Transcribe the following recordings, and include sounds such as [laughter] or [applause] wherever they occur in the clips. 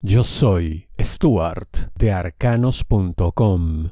Yo soy Stuart de arcanos.com.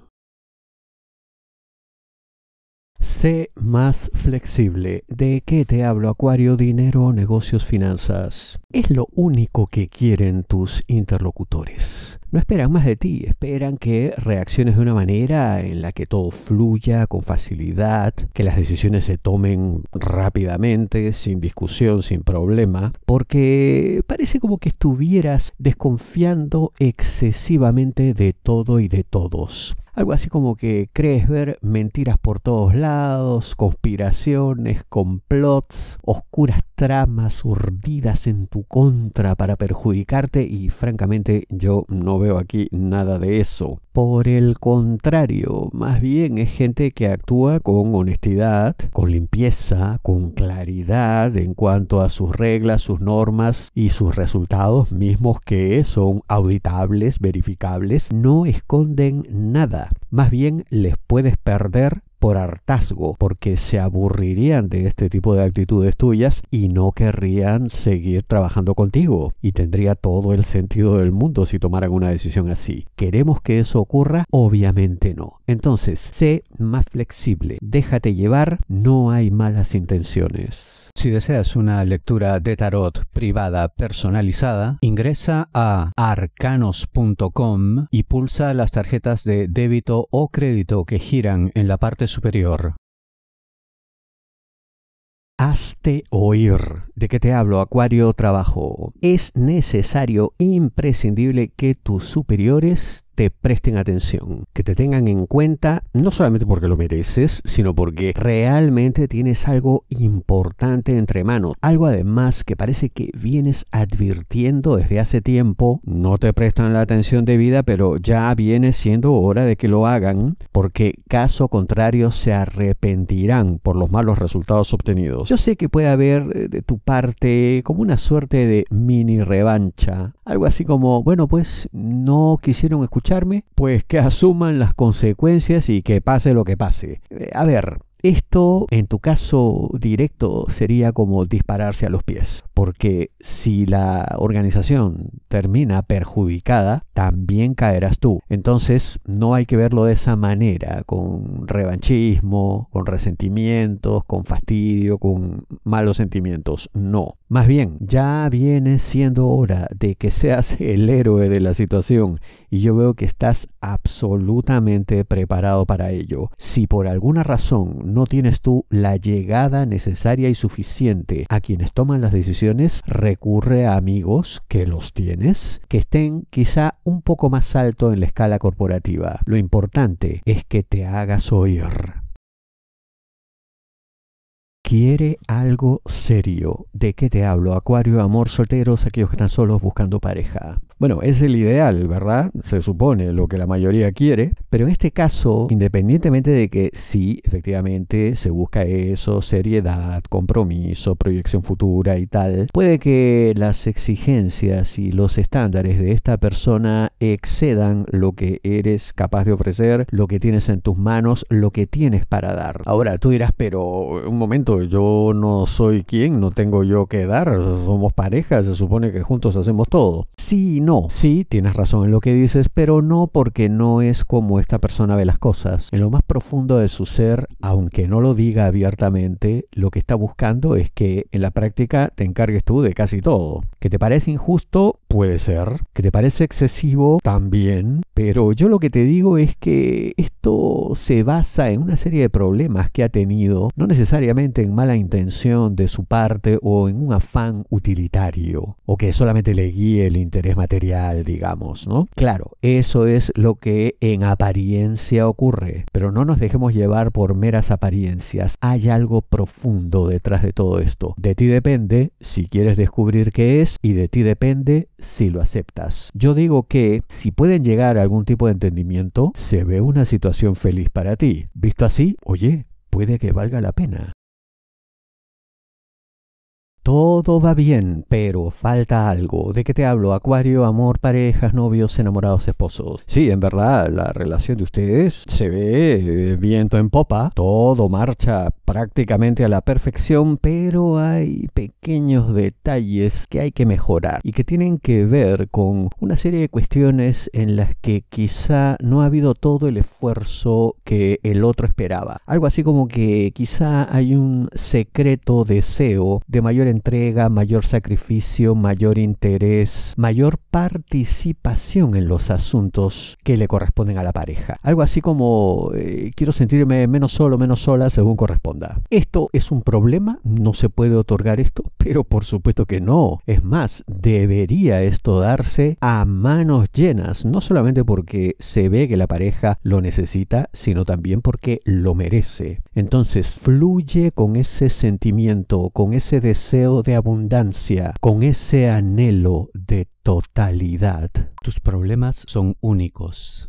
Sé más flexible. ¿De qué te hablo, Acuario? Dinero, negocios, finanzas. Es lo único que quieren tus interlocutores. No esperan más de ti, esperan que reacciones de una manera en la que todo fluya con facilidad, que las decisiones se tomen rápidamente, sin discusión, sin problema, porque parece como que estuvieras desconfiando excesivamente de todo y de todos. Algo así como que crees ver mentiras por todos lados, conspiraciones, complots, oscuras tramas urdidas en tu contra para perjudicarte y francamente yo no veo aquí nada de eso. Por el contrario, más bien es gente que actúa con honestidad, con limpieza, con claridad en cuanto a sus reglas, sus normas y sus resultados mismos que son auditables, verificables, no esconden nada. Más bien les puedes perder por hartazgo, porque se aburrirían de este tipo de actitudes tuyas y no querrían seguir trabajando contigo. Y tendría todo el sentido del mundo si tomaran una decisión así. ¿Queremos que eso ocurra? Obviamente no. Entonces, sé más flexible, déjate llevar, no hay malas intenciones. Si deseas una lectura de tarot privada personalizada, ingresa a arcanos.com y pulsa las tarjetas de débito o crédito que giran en la parte superior. Hazte oír. ¿De qué te hablo, Acuario Trabajo? Es necesario, imprescindible que tus superiores te presten atención, que te tengan en cuenta, no solamente porque lo mereces, sino porque realmente tienes algo importante entre manos, algo además que parece que vienes advirtiendo desde hace tiempo, no te prestan la atención debida, pero ya viene siendo hora de que lo hagan, porque caso contrario se arrepentirán por los malos resultados obtenidos. Yo sé que puede haber eh, de tu parte como una suerte de mini revancha, algo así como, bueno, pues no quisieron escuchar pues que asuman las consecuencias y que pase lo que pase. Eh, a ver, esto, en tu caso directo, sería como dispararse a los pies, porque si la organización termina perjudicada, también caerás tú. Entonces, no hay que verlo de esa manera, con revanchismo, con resentimientos, con fastidio, con malos sentimientos. No. Más bien, ya viene siendo hora de que seas el héroe de la situación y yo veo que estás absolutamente preparado para ello. Si por alguna razón no tienes tú la llegada necesaria y suficiente a quienes toman las decisiones, recurre a amigos que los tienes, que estén quizá un poco más alto en la escala corporativa. Lo importante es que te hagas oír. Quiere algo serio. ¿De qué te hablo? Acuario, amor, solteros, aquellos que están solos buscando pareja. Bueno, es el ideal, ¿verdad? Se supone lo que la mayoría quiere, pero en este caso, independientemente de que sí, efectivamente, se busca eso, seriedad, compromiso, proyección futura y tal, puede que las exigencias y los estándares de esta persona excedan lo que eres capaz de ofrecer, lo que tienes en tus manos, lo que tienes para dar. Ahora, tú dirás, pero un momento, yo no soy quien, no tengo yo que dar, somos pareja, se supone que juntos hacemos todo. Sí, no. Sí, tienes razón en lo que dices, pero no porque no es como esta persona ve las cosas. En lo más profundo de su ser, aunque no lo diga abiertamente, lo que está buscando es que en la práctica te encargues tú de casi todo. ¿Que te parece injusto? Puede ser. ¿Que te parece excesivo? También. Pero yo lo que te digo es que esto se basa en una serie de problemas que ha tenido, no necesariamente en mala intención de su parte o en un afán utilitario, o que solamente le guíe el interés material material, digamos, ¿no? Claro, eso es lo que en apariencia ocurre, pero no nos dejemos llevar por meras apariencias. Hay algo profundo detrás de todo esto. De ti depende si quieres descubrir qué es y de ti depende si lo aceptas. Yo digo que si pueden llegar a algún tipo de entendimiento, se ve una situación feliz para ti. Visto así, oye, puede que valga la pena todo va bien, pero falta algo. ¿De qué te hablo? Acuario, amor, parejas, novios, enamorados, esposos. Sí, en verdad, la relación de ustedes se ve eh, viento en popa, todo marcha prácticamente a la perfección, pero hay pequeños detalles que hay que mejorar y que tienen que ver con una serie de cuestiones en las que quizá no ha habido todo el esfuerzo que el otro esperaba. Algo así como que quizá hay un secreto deseo de mayor entrega, mayor sacrificio, mayor interés, mayor participación en los asuntos que le corresponden a la pareja. Algo así como eh, quiero sentirme menos solo, menos sola según corresponde. ¿Esto es un problema? ¿No se puede otorgar esto? [laughs] Pero por supuesto que no. Es más, debería esto darse a manos llenas, no solamente porque se ve que la pareja lo necesita, sino también porque lo merece. Entonces, fluye con ese sentimiento, con ese deseo de abundancia, con ese anhelo de totalidad. Tus problemas son únicos.